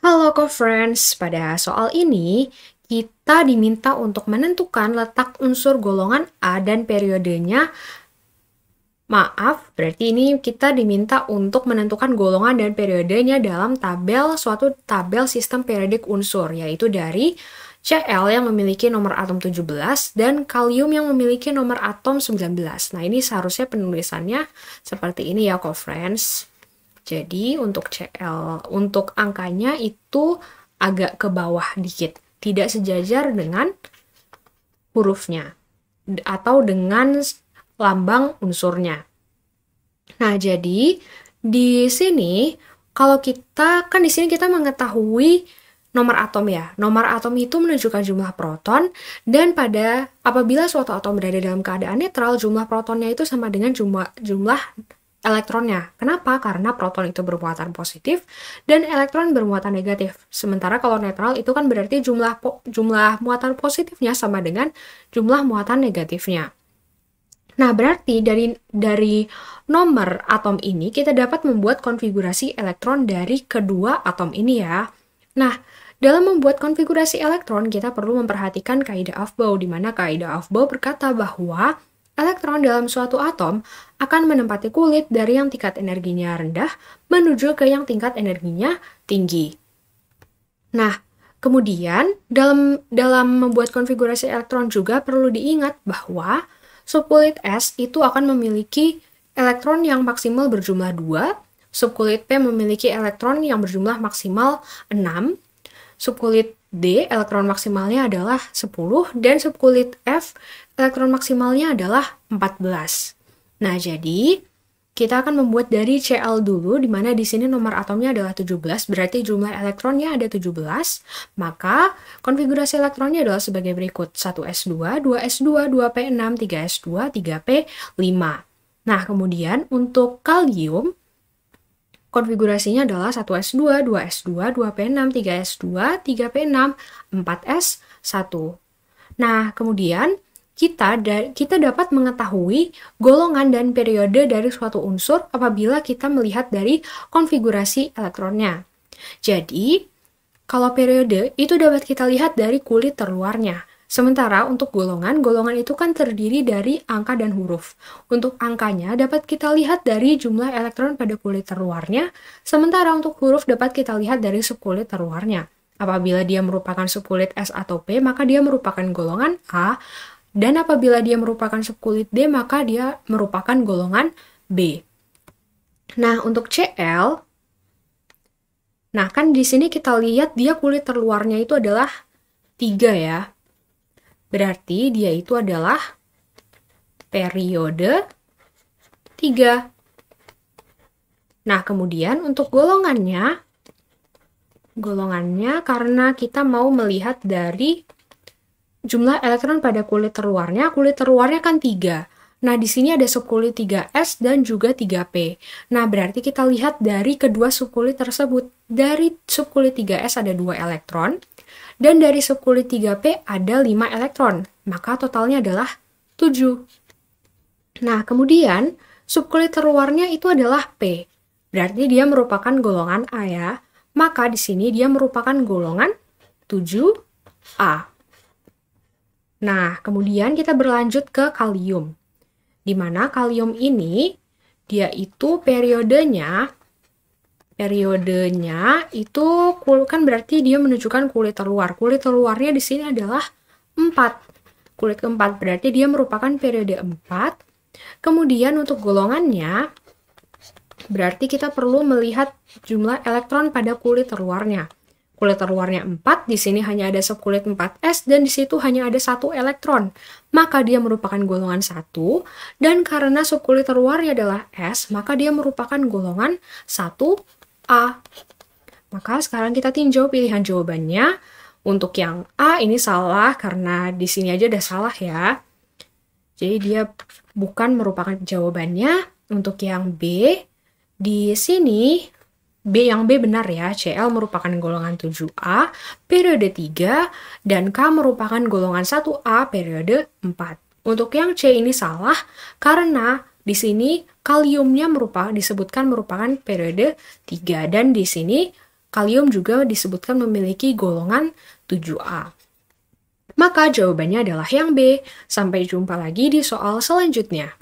Halo co-friends, pada soal ini kita diminta untuk menentukan letak unsur golongan A dan periodenya. Maaf, berarti ini kita diminta untuk menentukan golongan dan periodenya dalam tabel suatu tabel sistem periodik unsur, yaitu dari Cl yang memiliki nomor atom 17 dan kalium yang memiliki nomor atom 19. Nah, ini seharusnya penulisannya seperti ini ya, co-friends. Jadi untuk CL untuk angkanya itu agak ke bawah dikit, tidak sejajar dengan hurufnya atau dengan lambang unsurnya. Nah, jadi di sini kalau kita kan di sini kita mengetahui nomor atom ya. Nomor atom itu menunjukkan jumlah proton dan pada apabila suatu atom berada dalam keadaan netral, jumlah protonnya itu sama dengan jumlah jumlah elektronnya. Kenapa? Karena proton itu bermuatan positif dan elektron bermuatan negatif. Sementara kalau netral itu kan berarti jumlah jumlah muatan positifnya sama dengan jumlah muatan negatifnya. Nah, berarti dari dari nomor atom ini kita dapat membuat konfigurasi elektron dari kedua atom ini ya. Nah, dalam membuat konfigurasi elektron kita perlu memperhatikan kaidah Aufbau di mana kaidah Aufbau berkata bahwa Elektron dalam suatu atom akan menempati kulit dari yang tingkat energinya rendah menuju ke yang tingkat energinya tinggi. Nah, kemudian dalam dalam membuat konfigurasi elektron juga perlu diingat bahwa subkulit S itu akan memiliki elektron yang maksimal berjumlah 2, subkulit P memiliki elektron yang berjumlah maksimal 6, Subkulit D elektron maksimalnya adalah 10 dan subkulit F elektron maksimalnya adalah 14. Nah, jadi kita akan membuat dari Cl dulu di mana di sini nomor atomnya adalah 17, berarti jumlah elektronnya ada 17. Maka konfigurasi elektronnya adalah sebagai berikut: 1s2, 2s2, 2p6, 3s2, 3p5. Nah, kemudian untuk kalium Konfigurasinya adalah 1S2, 2S2, 2P6, 3S2, 3P6, 4S, 1. Nah, kemudian kita da kita dapat mengetahui golongan dan periode dari suatu unsur apabila kita melihat dari konfigurasi elektronnya. Jadi, kalau periode itu dapat kita lihat dari kulit terluarnya. Sementara untuk golongan, golongan itu kan terdiri dari angka dan huruf. Untuk angkanya dapat kita lihat dari jumlah elektron pada kulit terluarnya, sementara untuk huruf dapat kita lihat dari subkulit terluarnya. Apabila dia merupakan subkulit S atau P, maka dia merupakan golongan A, dan apabila dia merupakan subkulit D, maka dia merupakan golongan B. Nah, untuk CL, nah kan di sini kita lihat dia kulit terluarnya itu adalah 3 ya. Berarti dia itu adalah periode 3. Nah, kemudian untuk golongannya, golongannya karena kita mau melihat dari jumlah elektron pada kulit terluarnya, kulit terluarnya kan 3. Nah, di sini ada subkulit 3S dan juga 3P. Nah, berarti kita lihat dari kedua subkulit tersebut. Dari subkulit 3S ada dua elektron, dan dari subkulit 3P ada 5 elektron, maka totalnya adalah 7. Nah, kemudian subkulit terluarnya itu adalah P. Berarti dia merupakan golongan A ya. Maka di sini dia merupakan golongan 7A. Nah, kemudian kita berlanjut ke kalium. Di mana kalium ini dia itu periodenya periodenya itu kan berarti dia menunjukkan kulit terluar. Kulit terluarnya di sini adalah 4. Kulit keempat berarti dia merupakan periode 4. Kemudian untuk golongannya berarti kita perlu melihat jumlah elektron pada kulit terluarnya. Kulit terluarnya 4, di sini hanya ada sekulit 4S dan di situ hanya ada satu elektron. Maka dia merupakan golongan 1 dan karena subkulit terluarnya adalah S, maka dia merupakan golongan 1 A. Maka sekarang kita tinjau pilihan jawabannya. Untuk yang A ini salah karena di sini aja udah salah ya. Jadi dia bukan merupakan jawabannya. Untuk yang B, di sini B yang B benar ya, CL merupakan golongan 7A periode 3 dan K merupakan golongan 1A periode 4. Untuk yang C ini salah karena di sini kaliumnya merupakan disebutkan merupakan periode 3 dan di sini kalium juga disebutkan memiliki golongan 7A. Maka jawabannya adalah yang B. Sampai jumpa lagi di soal selanjutnya.